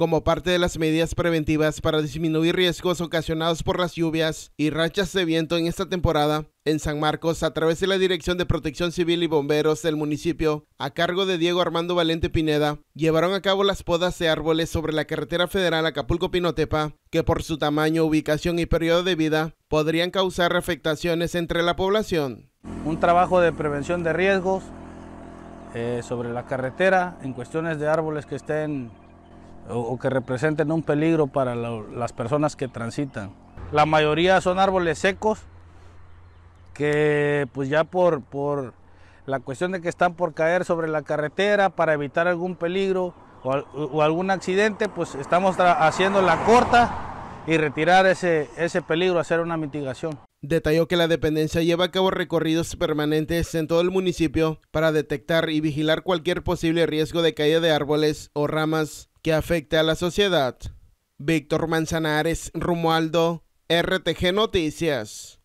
como parte de las medidas preventivas para disminuir riesgos ocasionados por las lluvias y rachas de viento en esta temporada, en San Marcos, a través de la Dirección de Protección Civil y Bomberos del municipio, a cargo de Diego Armando Valente Pineda, llevaron a cabo las podas de árboles sobre la carretera federal Acapulco-Pinotepa, que por su tamaño, ubicación y periodo de vida podrían causar afectaciones entre la población. Un trabajo de prevención de riesgos eh, sobre la carretera en cuestiones de árboles que estén o, que representen un peligro para las personas que transitan. La mayoría son árboles secos que pues ya por, por la cuestión de que están por caer sobre la carretera para evitar algún peligro o, o algún accidente, pues estamos haciendo la corta y retirar ese, ese peligro, hacer una mitigación. Detalló que la dependencia lleva a cabo recorridos permanentes en todo el municipio para detectar y vigilar cualquier posible riesgo de caída de árboles o ramas que afecte a la sociedad. Víctor Manzanares, Rumualdo, RTG Noticias.